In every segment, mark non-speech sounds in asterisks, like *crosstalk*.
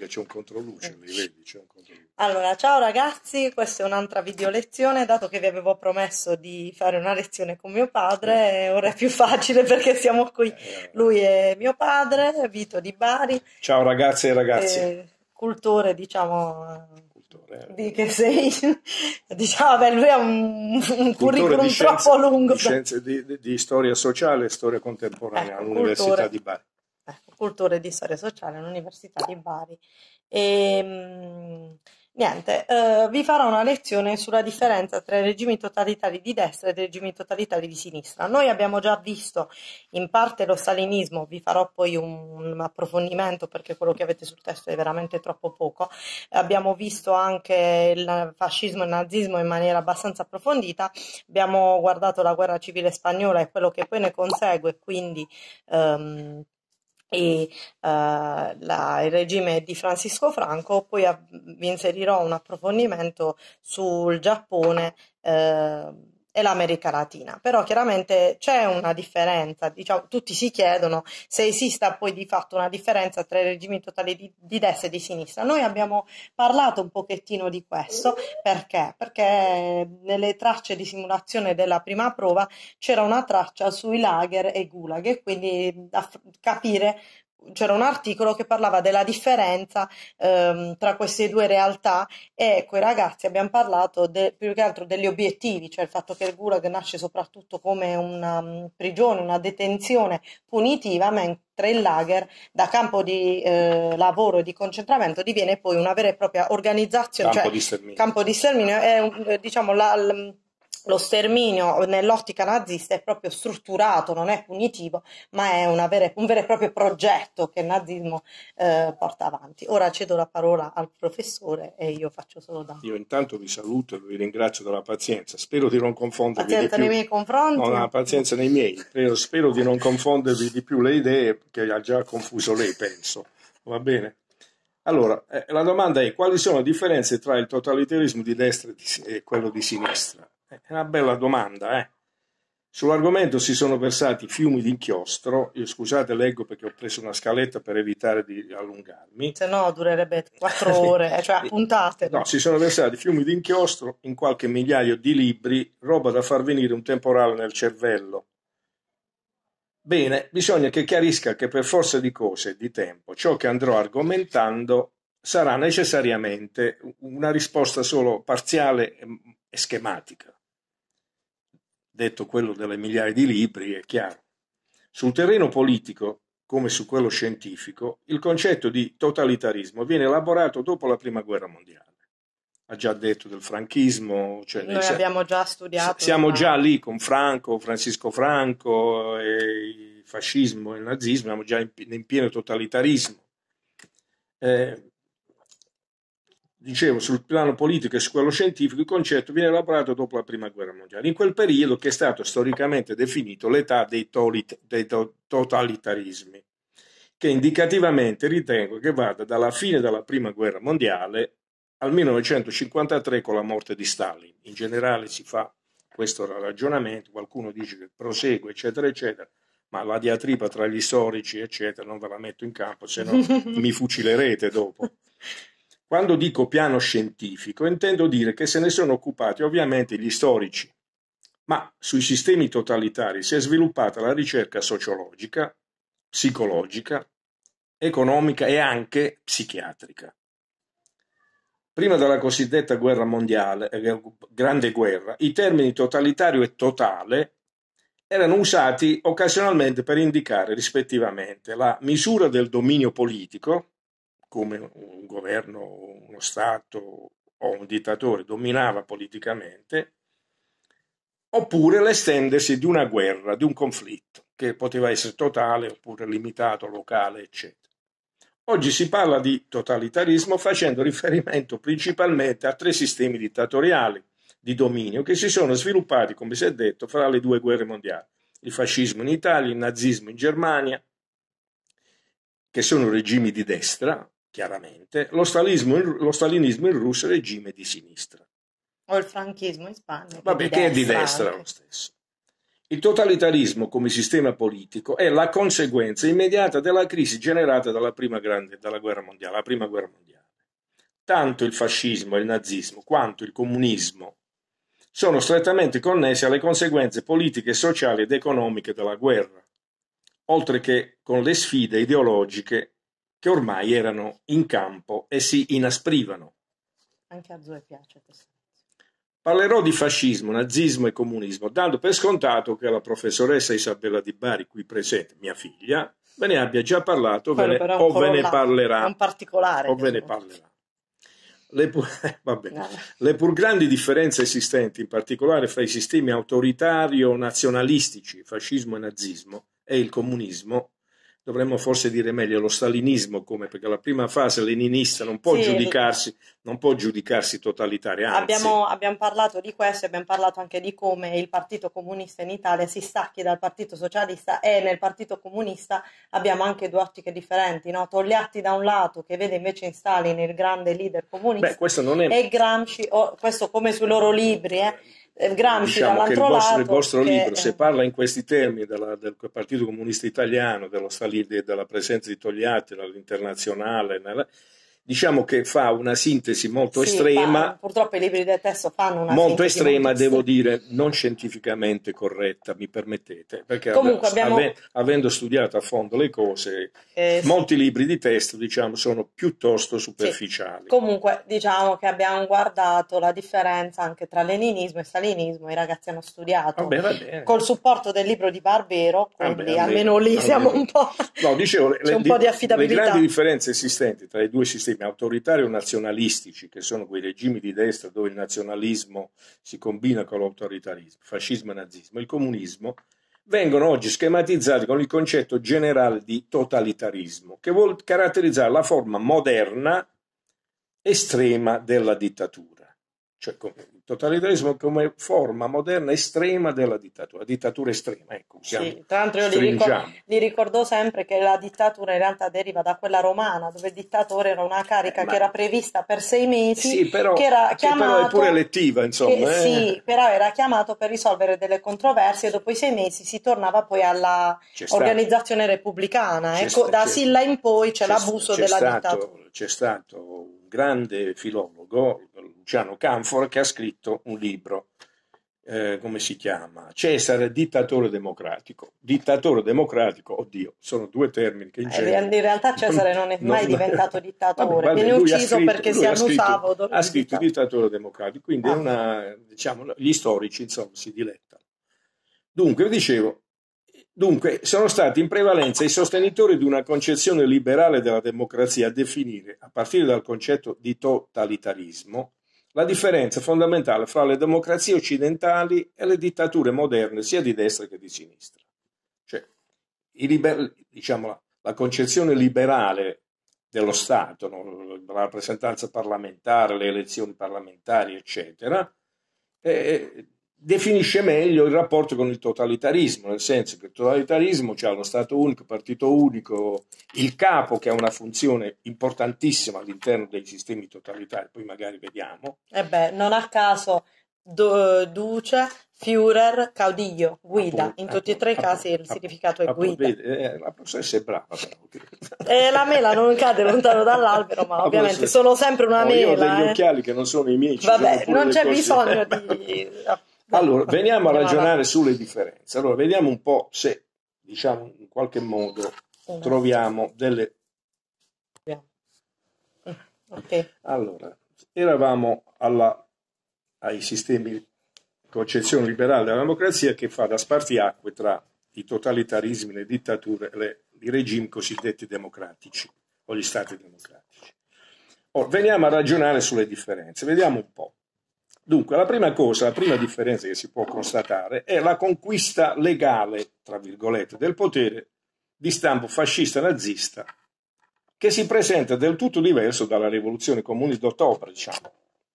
Perché c'è un controluce, li eh, vedi? C'è un controluce. Allora, ciao ragazzi, questa è un'altra video lezione, dato che vi avevo promesso di fare una lezione con mio padre, eh, ora è più facile perché siamo qui. Eh, lui è mio padre, Vito di Bari. Ciao ragazze e ragazzi. Eh, cultore, diciamo... Di che sei, *laughs* diciamo, beh, lui ha un, un curriculum scienze, troppo lungo. Di, scienze, di, di, storia sociale e storia contemporanea ecco, all'Università cultore. di Bari. Cultura di Storia Sociale all'Università di Bari. E, ehm, niente, eh, vi farò una lezione sulla differenza tra i regimi totalitari di destra e i regimi totalitari di sinistra. Noi abbiamo già visto in parte lo stalinismo, vi farò poi un, un approfondimento perché quello che avete sul testo è veramente troppo poco. Abbiamo visto anche il fascismo e il nazismo in maniera abbastanza approfondita, abbiamo guardato la guerra civile spagnola e quello che poi ne consegue, quindi... Ehm, e uh, la, il regime di Francisco Franco, poi av- vi inserirò un approfondimento sul Giappone. Uh, e l'America Latina. Però chiaramente c'è una differenza, diciamo, tutti si chiedono se esista poi di fatto una differenza tra i regimi totali di, di destra e di sinistra. Noi abbiamo parlato un pochettino di questo perché? Perché nelle tracce di simulazione della prima prova c'era una traccia sui lager e gulag e quindi da capire c'era un articolo che parlava della differenza ehm, tra queste due realtà e con ragazzi abbiamo parlato de, più che altro degli obiettivi, cioè il fatto che il gulag nasce soprattutto come una um, prigione, una detenzione punitiva, mentre il lager da campo di eh, lavoro e di concentramento diviene poi una vera e propria organizzazione, campo cioè di campo di sterminio, è eh, diciamo la, la lo sterminio nell'ottica nazista è proprio strutturato, non è punitivo, ma è vera, un vero e proprio progetto che il nazismo eh, porta avanti. Ora cedo la parola al professore e io faccio solo da... Io intanto vi saluto e vi ringrazio della pazienza, spero di non confondervi pazienza di più... nei miei confronti? No, pazienza nei miei, spero, spero di non confondervi di più le idee che ha già confuso lei, penso. Va bene? Allora, eh, la domanda è quali sono le differenze tra il totalitarismo di destra e quello di sinistra? È una bella domanda, eh? Sull'argomento si sono versati fiumi di inchiostro. Io, scusate, leggo perché ho preso una scaletta per evitare di allungarmi. Se no, durerebbe quattro *laughs* ore, eh, cioè puntate. No, si sono versati fiumi di inchiostro in qualche migliaio di libri, roba da far venire un temporale nel cervello. Bene, bisogna che chiarisca che per forza di cose, e di tempo, ciò che andrò argomentando sarà necessariamente una risposta solo parziale ehm, e schematica detto quello delle migliaia di libri, è chiaro. Sul terreno politico, come su quello scientifico, il concetto di totalitarismo viene elaborato dopo la Prima Guerra Mondiale. Ha già detto del franchismo. Cioè Noi siamo, abbiamo già studiato. Siamo ma... già lì con Franco, Francisco Franco, il fascismo e il nazismo, siamo già in, in pieno totalitarismo. Eh, dicevo, sul piano politico e su quello scientifico, il concetto viene elaborato dopo la Prima Guerra Mondiale, in quel periodo che è stato storicamente definito l'età dei, tolit- dei to- totalitarismi, che indicativamente ritengo che vada dalla fine della Prima Guerra Mondiale al 1953 con la morte di Stalin. In generale si fa questo ragionamento, qualcuno dice che prosegue, eccetera, eccetera, ma la diatriba tra gli storici, eccetera, non ve la metto in campo, se no *laughs* mi fucilerete dopo. Quando dico piano scientifico intendo dire che se ne sono occupati ovviamente gli storici, ma sui sistemi totalitari si è sviluppata la ricerca sociologica, psicologica, economica e anche psichiatrica. Prima della cosiddetta guerra mondiale, eh, grande guerra, i termini totalitario e totale erano usati occasionalmente per indicare rispettivamente la misura del dominio politico, come un governo, uno Stato o un dittatore dominava politicamente, oppure l'estendersi di una guerra, di un conflitto, che poteva essere totale oppure limitato, locale, eccetera. Oggi si parla di totalitarismo facendo riferimento principalmente a tre sistemi dittatoriali di dominio che si sono sviluppati, come si è detto, fra le due guerre mondiali, il fascismo in Italia, il nazismo in Germania, che sono regimi di destra, chiaramente, lo, stalismo, lo stalinismo in Russia è regime di sinistra. O il franchismo in Spagna. Vabbè, che è di destra anche. lo stesso. Il totalitarismo come sistema politico è la conseguenza immediata della crisi generata dalla prima grande, dalla guerra mondiale, la prima guerra mondiale. Tanto il fascismo e il nazismo quanto il comunismo sono strettamente connessi alle conseguenze politiche, sociali ed economiche della guerra, oltre che con le sfide ideologiche che ormai erano in campo e si inasprivano. Anche a Zoe piace Parlerò di fascismo, nazismo e comunismo, dando per scontato che la professoressa Isabella Di Bari, qui presente, mia figlia, ve ne abbia già parlato ve ne, o ve ne parlerà. Un particolare. O ve ne parlerà. Le pur, *laughs* eh, vabbè, no. le pur, grandi differenze esistenti, in particolare fra i sistemi autoritario-nazionalistici, fascismo e nazismo, e il comunismo, dovremmo forse dire meglio lo stalinismo come perché la prima fase leninista non può, sì, giudicarsi, non può giudicarsi, totalitaria. Anzi. Abbiamo, abbiamo, parlato di questo, abbiamo parlato anche di come il Partito Comunista in Italia si stacchi dal Partito Socialista e nel Partito Comunista abbiamo anche due ottiche differenti, no? Togliatti da un lato che vede invece in Stalin il grande leader comunista Beh, è... e Gramsci, oh, questo come sui loro libri, eh? Eh, Gramsci diciamo che il vostro, lato, il vostro che... libro, se parla in questi termini della, del Partito Comunista Italiano, della, della presenza di Togliatti all'internazionale, nella, diciamo che fa una sintesi molto sì, estrema. Fa, purtroppo i libri del testo fanno una molto estrema, molto devo dire, non scientificamente corretta, mi permettete, perché Comunque av- abbiamo... av- avendo studiato a fondo le cose, eh, molti libri di testo, diciamo, sono piuttosto superficiali. Sì. Comunque, diciamo che abbiamo guardato la differenza anche tra leninismo e stalinismo, i ragazzi hanno studiato vabbè, vabbè. col supporto del libro di Barbero, quindi vabbè, almeno lì siamo un po' No, dicevo, le, un le, po' di affidabilità. Le grandi differenze esistenti tra i due sistemi sistemi autoritari o nazionalistici, che sono quei regimi di destra dove il nazionalismo si combina con l'autoritarismo, fascismo e nazismo, il comunismo, vengono oggi schematizzati con il concetto generale di totalitarismo, che vuol caratterizzare la forma moderna estrema della dittatura. Cioè, totalitarismo come forma moderna estrema della dittatura, dittatura estrema. Ecco, sì, tra l'altro io li, ricor- li, ricordo sempre che la dittatura in realtà deriva da quella romana, dove il dittatore era una carica eh, che era prevista per sei mesi, sì, però, che era chiamato, che è pure elettiva, insomma. Che, eh. Sì, però era chiamato per risolvere delle controversie e dopo i sei mesi si tornava poi all'organizzazione repubblicana. Ecco, da Silla in poi c'è, c'è l'abuso c'è della stato, dittatura. C'è stato grande filologo, Luciano Canfor, che ha scritto un libro, eh, come si chiama? Cesare, dittatore democratico. Dittatore democratico, oddio, sono due termini che in, eh, genere, in realtà Cesare non, non è mai *laughs* non, diventato dittatore, vabbè, vabbè, viene ucciso scritto, perché si annusava. Ha, ha scritto dittatore democratico, quindi ah. una, diciamo, gli storici insomma, si dilettano. Dunque, dicevo, Dunque, sono stati in prevalenza i sostenitori di una concezione liberale della democrazia a definire, a partire dal concetto di totalitarismo, la differenza fondamentale fra le democrazie occidentali e le dittature moderne, sia di destra che di sinistra. Cioè, liber- diciamo, la concezione liberale dello Stato, no? la rappresentanza parlamentare, le elezioni parlamentari, eccetera, è, definisce meglio il rapporto con il totalitarismo, nel senso che il totalitarismo c'è cioè uno Stato unico, partito unico, il capo che ha una funzione importantissima all'interno dei sistemi totalitari, poi magari vediamo. E eh beh, non a caso do, Duce, Führer, Caudillo, guida, appunto, in tutti appunto, e tre i casi appunto, il significato è guida. Eh, eh, la professoressa è brava però. Eh, la mela non cade lontano dall'albero, ma *laughs* ovviamente sono sempre una no, mela. Io ho degli eh. occhiali che non sono i miei. Vabbè, non c'è bisogno *laughs* di... Allora, veniamo a ragionare sulle differenze. Allora, vediamo un po' se, diciamo, in qualche modo troviamo delle... Okay. Allora, eravamo alla, ai sistemi di concezione liberale della democrazia che fa da spartiacque tra i totalitarismi, le dittature, le, i regimi cosiddetti democratici o gli stati democratici. Ora, veniamo a ragionare sulle differenze, vediamo un po'. Dunque, la prima cosa, la prima differenza che si può constatare è la conquista legale, tra virgolette, del potere di stampo fascista-nazista, che si presenta del tutto diverso dalla rivoluzione comune d'ottobre, diciamo.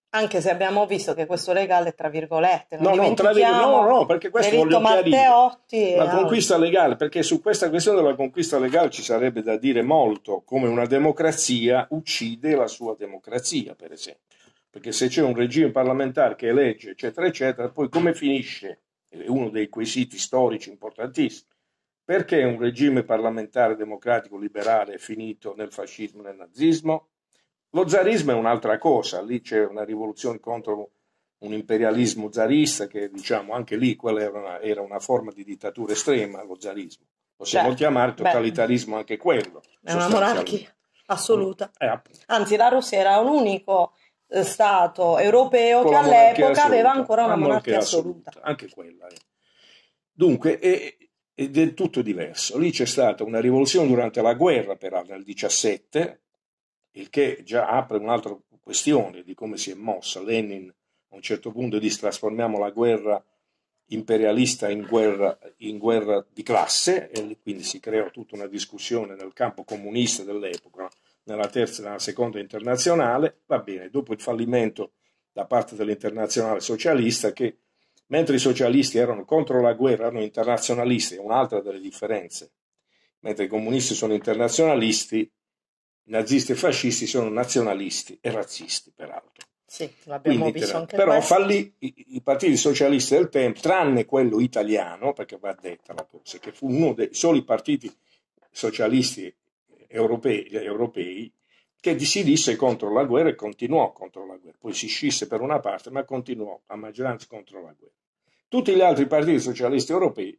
Anche se abbiamo visto che questo legale, tra virgolette, non no, no, tra virg- no, no, perché questo voglio Matteotti La conquista legale, perché su questa questione della conquista legale ci sarebbe da dire molto, come una democrazia uccide la sua democrazia, per esempio perché se c'è un regime parlamentare che elegge, eccetera, eccetera, poi come finisce? È uno dei quesiti storici importantissimi. Perché un regime parlamentare democratico liberale è finito nel fascismo e nel nazismo? Lo zarismo è un'altra cosa, lì c'è una rivoluzione contro un imperialismo zarista che diciamo anche lì quella era una, era una forma di dittatura estrema, lo zarismo. Possiamo certo. beh, chiamare totalitarismo beh, anche quello. È una monarchia assoluta. Eh, Anzi, la Russia era un unico eh, stato europeo che all'epoca assoluta. aveva ancora una, monarchia, monarchia assoluta. assoluta. Anche quella. Eh. Dunque, è, è, del tutto diverso. Lì c'è stata una rivoluzione durante la guerra, peraltro, nel 17, il che già apre un'altra questione di come si è mossa. Lenin a un certo punto disse trasformiamo la guerra imperialista in guerra, in guerra di classe, e quindi si creò tutta una discussione nel campo comunista dell'epoca nella terza e nella seconda internazionale, va bene, dopo il fallimento da parte dell'internazionale socialista che mentre i socialisti erano contro la guerra erano internazionalisti, è un'altra delle differenze, mentre i comunisti sono internazionalisti, i nazisti e fascisti sono nazionalisti e razzisti peraltro. Sì, l'abbiamo Quindi, visto anche però fallì i, i, partiti socialisti del tempo, tranne quello italiano, perché va detta la cosa, che fu uno dei soli partiti socialisti europei, europei che si disse contro la guerra e continuò contro la guerra. Poi si scisse per una parte, ma continuò a maggioranza contro la guerra. Tutti gli altri partiti socialisti europei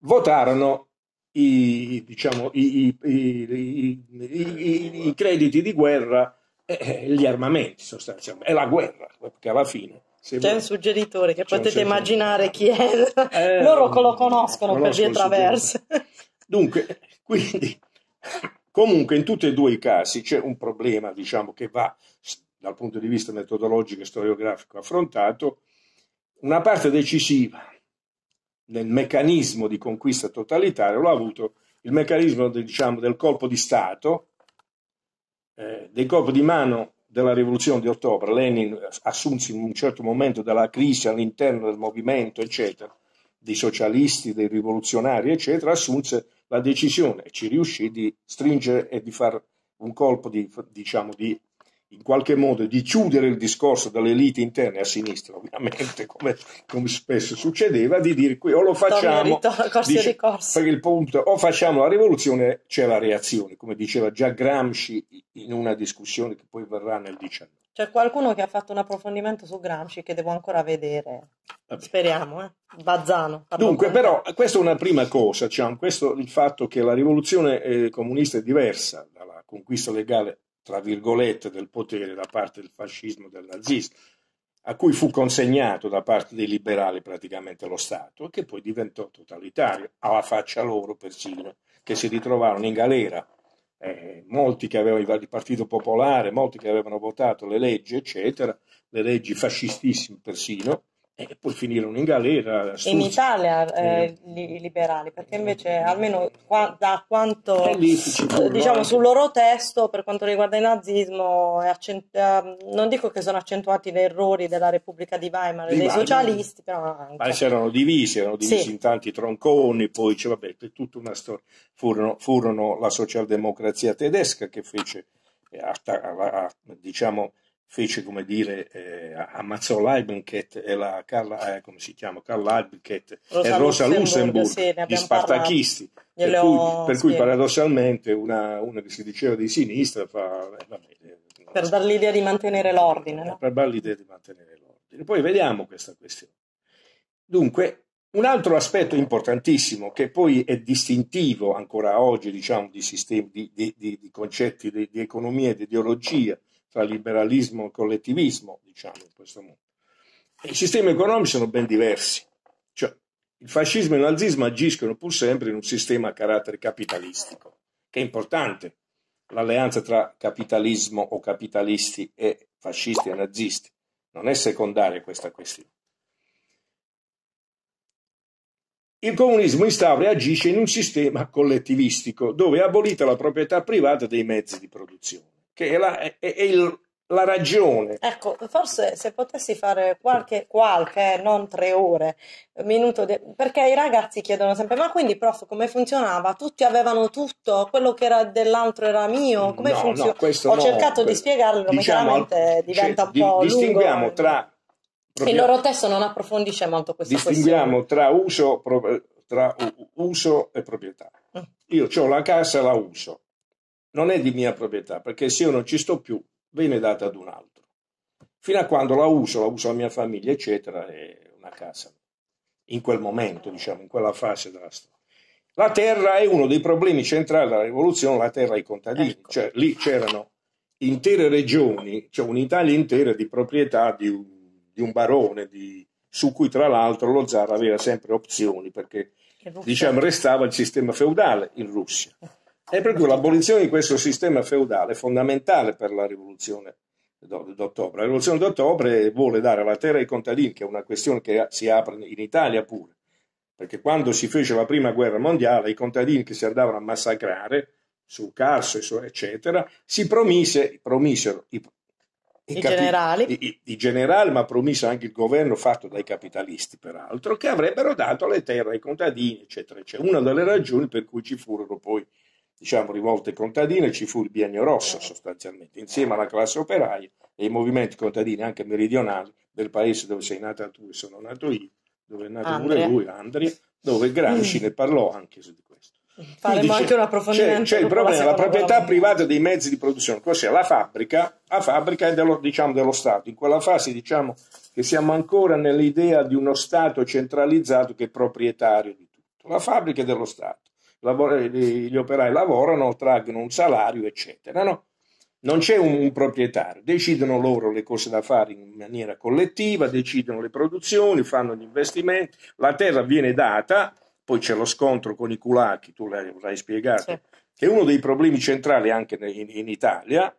votarono i, diciamo, i, i, i crediti di guerra e gli armamenti sostanzialmente, e la guerra, perché alla fine c'è vuoi. un suggeritore che c'è potete immaginare chi è, eh, loro lo conoscono per via traverse. Dunque, quindi Comunque in tutti e due i casi c'è un problema diciamo, che va dal punto di vista metodologico e storiografico affrontato, una parte decisiva nel meccanismo di conquista totalitaria l'ha avuto il meccanismo diciamo, del colpo di Stato, eh, dei colpi di mano della rivoluzione di ottobre, Lenin assunse in un certo momento della crisi all'interno del movimento, eccetera, dei socialisti, dei rivoluzionari, eccetera, assunse la decisione, ci riuscì di stringere e di fare un colpo di, diciamo, di in qualche modo di chiudere il discorso dalle elite interne a sinistra, ovviamente, come, come spesso succedeva, di dire qui o lo facciamo, ritorno, dice, perché il punto, o facciamo la rivoluzione, c'è la reazione, come diceva già Gramsci in una discussione che poi verrà nel 19. C'è qualcuno che ha fatto un approfondimento su Gramsci che devo ancora vedere. Vabbè. Speriamo, eh. Bazzano. Dunque, però, questa è una prima cosa, cioè, questo, il fatto che la rivoluzione eh, comunista è diversa dalla conquista legale, tra virgolette, del potere da parte del fascismo e del nazismo, a cui fu consegnato da parte dei liberali praticamente lo Stato, che poi diventò totalitario, alla faccia loro persino, che si ritrovarono in galera eh, molti che avevano il Partito Popolare, molti che avevano votato le leggi, eccetera, le leggi fascistissime persino, e poi finirono in galera. Astucci. In Italia eh, eh i liberali, perché invece almeno qua, da quanto diciamo eh. sul loro testo per quanto riguarda il nazismo, ehm, non dico che sono accentuati gli errori della Repubblica di Weimar e dei Weimar, socialisti, però anche. Ma si erano divisi, erano divisi sì. in tanti tronconi, poi c'è vabbè, tutta una storia. Furono, furono la socialdemocrazia tedesca che fece eh, a, a, a, diciamo, fece come dire eh, ammazzò l'Eibenket e la Carla, eh, come si chiama? Carla Eibenket Rosa e Rosa Luxemburg, Luxemburg sì, gli spartachisti per cui, per cui, paradossalmente una, una, che si diceva di sinistra fa, eh, vabbè, eh, per dar l'idea di mantenere l'ordine no? per dar l'idea di mantenere l'ordine poi vediamo questa questione dunque un altro aspetto importantissimo che poi è distintivo ancora oggi diciamo di, sistemi, di, di, di concetti di, economia e di ideologia tra liberalismo e collettivismo, diciamo, in questo mondo. I sistemi economici sono ben diversi. Cioè, il fascismo e il nazismo agiscono pur sempre in un sistema a carattere capitalistico, che è importante, l'alleanza tra capitalismo o capitalisti e fascisti e nazisti. Non è secondaria questa questione. Il comunismo instaura e agisce in un sistema collettivistico dove è abolita la proprietà privata dei mezzi di produzione che è la, è, è il, la ragione. Ecco, forse se potessi fare qualche, qualche non tre ore, minuto, di... perché i ragazzi chiedono sempre, ma quindi prof come funzionava? Tutti avevano tutto, quello che era dell'altro era mio, come no, funzionava? No, Ho no, cercato di spiegarlo, diciamo, ma chiaramente cioè, diventa cioè, un po' Distinguiamo lungo, tra... Proprio, il loro testo non approfondisce molto questa distinguiamo questione. Distinguiamo tra uso, tra uso e proprietà. Mm. Io ho la casa e la uso non è di mia proprietà, perché se io non ci sto più, viene data ad un altro. Fino a quando la uso, la uso la mia famiglia, eccetera, è una casa. In quel momento, diciamo, in quella fase della storia. La terra è uno dei problemi centrali della rivoluzione, la terra ai contadini. Ecco. Cioè, lì c'erano intere regioni, cioè un'Italia intera di proprietà di un, di un barone, di, su cui tra l'altro lo zar aveva sempre opzioni, perché diciamo, restava il sistema feudale in Russia. *laughs* E per cui l'abolizione di questo sistema feudale è fondamentale per la rivoluzione d'ottobre. La rivoluzione d'ottobre vuole dare la terra ai contadini, che è una questione che si apre in Italia pure, perché quando si fece la prima guerra mondiale i contadini che si andavano a massacrare sul Carso, eccetera, si promise, promisero i, i, I, generali. I, i, generali, ma promise anche il governo fatto dai capitalisti, peraltro, che avrebbero dato le terre ai contadini, eccetera, eccetera. Una delle ragioni per cui ci furono poi diciamo, rivolte contadine, ci fu il biennio rosso certo. sostanzialmente, insieme alla classe operaia e i movimenti contadini anche meridionali del paese dove sei nata tu e sono nato io, dove è nato Andrea. pure lui, Andria, dove Gramsci mm. ne parlò anche su di questo. Faremo dice, anche un approfondimento. C'è, c'è il problema, la proprietà privata dei mezzi di produzione, cos'è? La fabbrica, la fabbrica è dello, diciamo, dello Stato, in quella fase diciamo che siamo ancora nell'idea di uno Stato centralizzato che è proprietario di tutto, la fabbrica è dello Stato gli operai lavorano, traggono un salario, eccetera. No? Non c'è un, proprietario, decidono loro le cose da fare in maniera collettiva, decidono le produzioni, fanno gli investimenti, la terra viene data, poi c'è lo scontro con i culacchi, tu l'hai spiegato, sì. che è uno dei problemi centrali anche in, in Italia,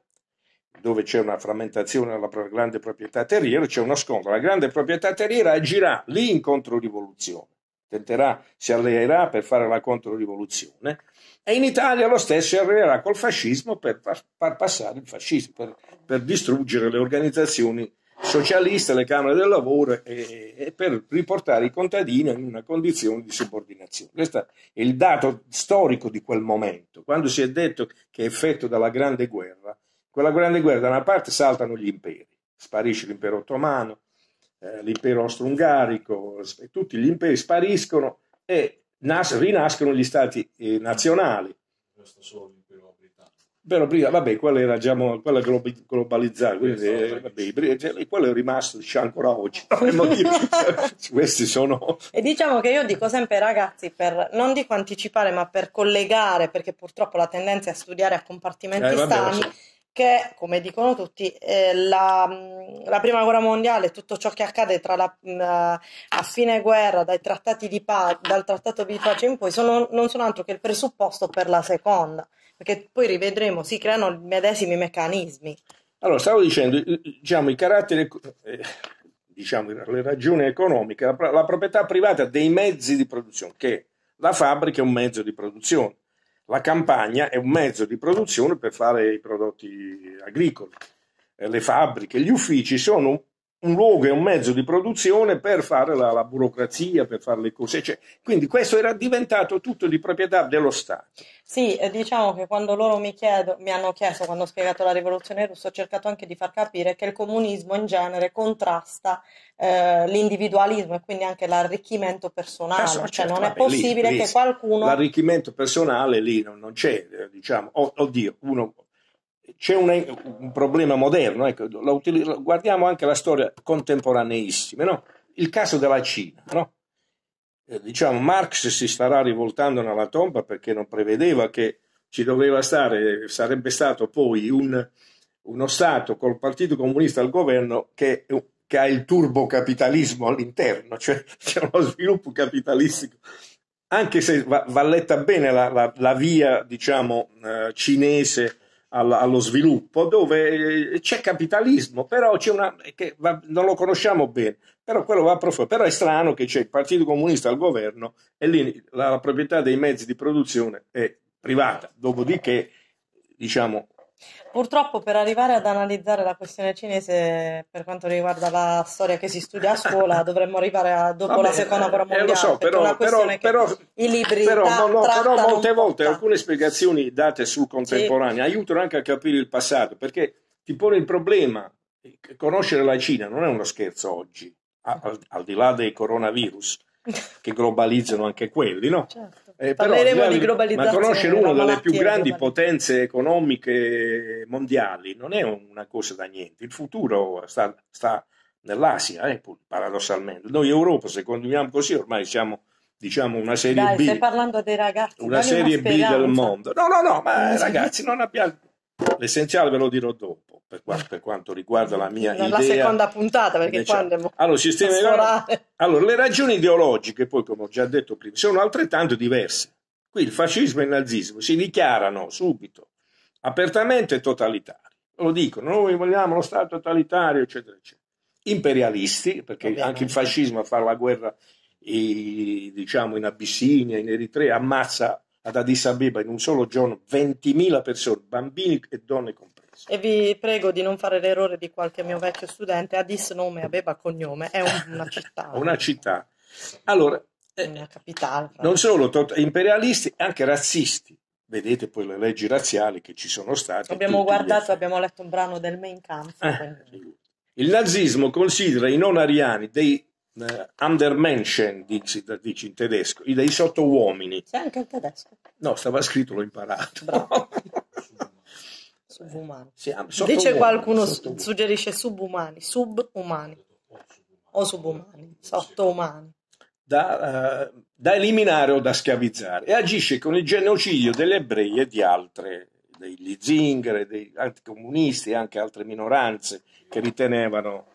dove c'è una frammentazione della grande proprietà terriera, c'è uno scontro. La grande proprietà terriera agirà lì in controrivoluzione tenterà, si alleerà per fare la controrivoluzione e in Italia lo stesso si alleerà col fascismo per far passare il fascismo, per, per distruggere le organizzazioni socialiste, le camere del lavoro e, e, per riportare i contadini in una condizione di subordinazione. Questo è il dato storico di quel momento, quando si è detto che è effetto dalla Grande Guerra. Quella Grande Guerra da una parte saltano gli imperi, sparisce l'impero ottomano, eh, l'impero austro-ungarico, tutti gli imperi spariscono e nas- rinascono gli stati eh, nazionali. Questo solo l'impero britannico. Però, vabbè, quello era già diciamo, quello glo- globalizzato, quindi, eh, vabbè, cioè, quello è rimasto diciamo, ancora oggi. *laughs* Cioè, questi sono... E diciamo che io dico sempre, ragazzi, per, non dico anticipare, ma per collegare, perché purtroppo la tendenza è a studiare a compartimenti eh, vabbè, stagni che, come dicono tutti, eh, la, la, prima guerra mondiale, tutto ciò che accade tra la, mh, mm, eh, a fine guerra, dai trattati di pace, dal trattato di pace in poi, sono, non sono altro che il presupposto per la seconda, perché poi rivedremo, si creano i medesimi meccanismi. Allora, stavo dicendo, diciamo, i caratteri, eh, diciamo, le ragioni economiche, la, la proprietà privata dei mezzi di produzione, che la fabbrica è un mezzo di produzione la campagna è un mezzo di produzione per fare i prodotti agricoli. Eh, le fabbriche, gli uffici sono un luogo e un mezzo di produzione per fare la, la burocrazia, per fare le cose. Cioè, quindi questo era diventato tutto di proprietà dello Stato. Sì, diciamo che quando loro mi, chiedo, mi hanno chiesto, quando ho spiegato la rivoluzione russa, ho cercato anche di far capire che il comunismo in genere contrasta eh, l'individualismo e quindi anche l'arricchimento personale. Ah, so, cioè, certo, non è possibile lì, che qualcuno... L'arricchimento personale lì non, non c'è, eh, diciamo, oddio, uno c'è un, un, problema moderno, ecco, guardiamo anche la storia contemporaneissima, no? il caso della Cina. No? Eh, diciamo, Marx si starà rivoltando nella tomba perché non prevedeva che ci doveva stare, sarebbe stato poi un, uno Stato col Partito Comunista al governo che, che ha il turbocapitalismo all'interno, cioè *laughs* c'è uno sviluppo capitalistico anche se va, va letta bene la, la, la via diciamo, eh, cinese allo sviluppo, dove eh, c'è capitalismo, però c'è una, che va, non lo conosciamo bene, però quello va approfondito. Però è strano che c'è il Partito Comunista al governo e lì la, la proprietà dei mezzi di produzione è privata, dopodiché diciamo, Purtroppo per arrivare ad analizzare la questione cinese per quanto riguarda la storia che si studia a scuola *laughs* dovremmo arrivare a, dopo Vabbè, la seconda guerra mondiale. Eh, lo so, però, però, però i libri però, da, no, però molte volte porta. alcune spiegazioni date sul contemporaneo sì. aiutano anche a capire il passato perché ti pone il problema. Eh, conoscere la Cina non è uno scherzo oggi, al, al di là dei coronavirus che globalizzano anche quelli, no? Certo. Eh, però, di ma conoscere una delle più grandi potenze economiche mondiali non è una cosa da niente. Il futuro sta, sta nell'Asia, eh, paradossalmente. Noi Europa, se continuiamo così, ormai siamo diciamo una serie Dai, B. Stai parlando dei ragazzi. Una serie una B del mondo. No, no, no, ma ragazzi, non abbiamo L'essenziale ve lo dirò dopo, per, qua, per quanto riguarda la mia la idea. La seconda puntata, perché qua andiamo allora, sistema ideologico. allora, le ragioni ideologiche, poi come ho già detto prima, sono altrettanto diverse. Qui il fascismo e il nazismo si dichiarano subito, apertamente totalitari. Lo dicono, noi vogliamo lo Stato totalitario, eccetera, eccetera. Imperialisti, perché Ovviamente. anche il fascismo a fare la guerra i, diciamo, in Abissinia, in Eritrea, ammazza ad Addis Abeba in un solo giorno 20.000 persone, bambini e donne compresi. E vi prego di non fare l'errore di qualche mio vecchio studente, Addis nome, Abeba cognome, è una città. *laughs* una città. Allora, eh, una capitale. Non solo tot- imperialisti, anche razzisti. Vedete poi le leggi razziali che ci sono state. Abbiamo guardato, abbiamo letto un brano del Main Kampf. Eh, il nazismo considera i non ariani dei eh, undermenschen, dici, dici in tedesco, i dei sottouomini. C'è anche il tedesco. No, stava scritto, l'ho imparato. *laughs* subumani. Sì, ah, Dice qualcuno, sottoumani. suggerisce subumani, subumani o subumani, sottoumani. Da, uh, da, eliminare o da schiavizzare e agisce con il genocidio degli ebrei e di altre, degli zingare, dei comunisti e anche altre minoranze che ritenevano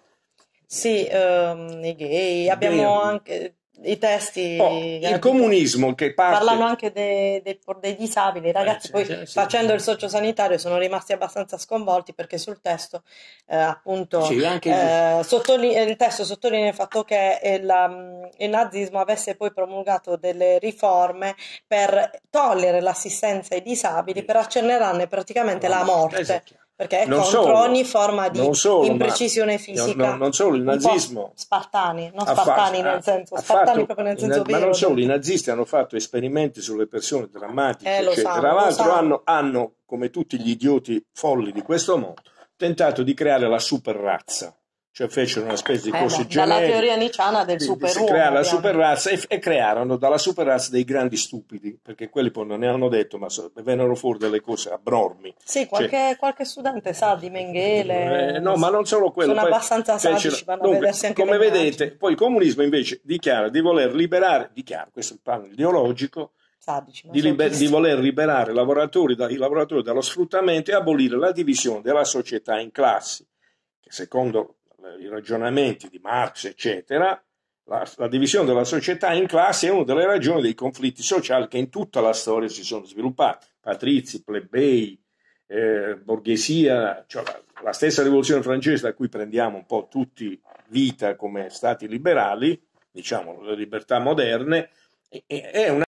sì, um, i gay, abbiamo Bene. Mm. anche i testi. Oh, il comunismo che parte... parlano anche dei, dei, dei disabili. I eh, ragazzi, eh, poi sì, sì, facendo sì. il sanitario sono rimasti abbastanza sconvolti perché sul testo, eh, appunto, anche... eh, sottoline- il testo sottolinea il fatto che il, mm, il, nazismo avesse poi promulgato delle riforme per togliere l'assistenza ai disabili, per accelerarne praticamente la morte. Esatto perché è non contro solo, ogni forma di solo, imprecisione fisica. Non, non, solo il nazismo. Spartani, non spartani fatto, nel senso, spartani fatto, proprio nel senso in, vero. Ma non solo, i nazisti hanno fatto esperimenti sulle persone drammatiche, eh, cioè, sanno, tra l'altro hanno, hanno, come tutti gli idioti folli di questo mondo, tentato di creare la super razza cioè fecero una specie di eh, corsi eh, generici. Dalla teoria niciana del superuomo. Si crea la superrazza e, e, crearono dalla super razza dei grandi stupidi, perché quelli poi non ne hanno detto, ma vennero fuori delle cose abnormi. Sì, cioè, qualche, cioè, qualche studente sa di Mengele. Eh, no, ma non solo quello. Sono poi, abbastanza sadici, vanno dunque, a vedersi anche Come vedete, poi il comunismo invece dichiara di voler liberare, dichiara, questo è il piano ideologico, Sadici, di, liber, di, voler liberare lavoratori, da, i lavoratori dallo sfruttamento e abolire la divisione della società in classi, che secondo eh, i ragionamenti di Marx, eccetera, la, la, divisione della società in classi è una delle ragioni dei conflitti sociali che in tutta la storia si sono sviluppati. Patrizi, plebei, eh, borghesia, cioè la, la, stessa rivoluzione francese da cui prendiamo un po' tutti vita come stati liberali, diciamo le libertà moderne, è, è una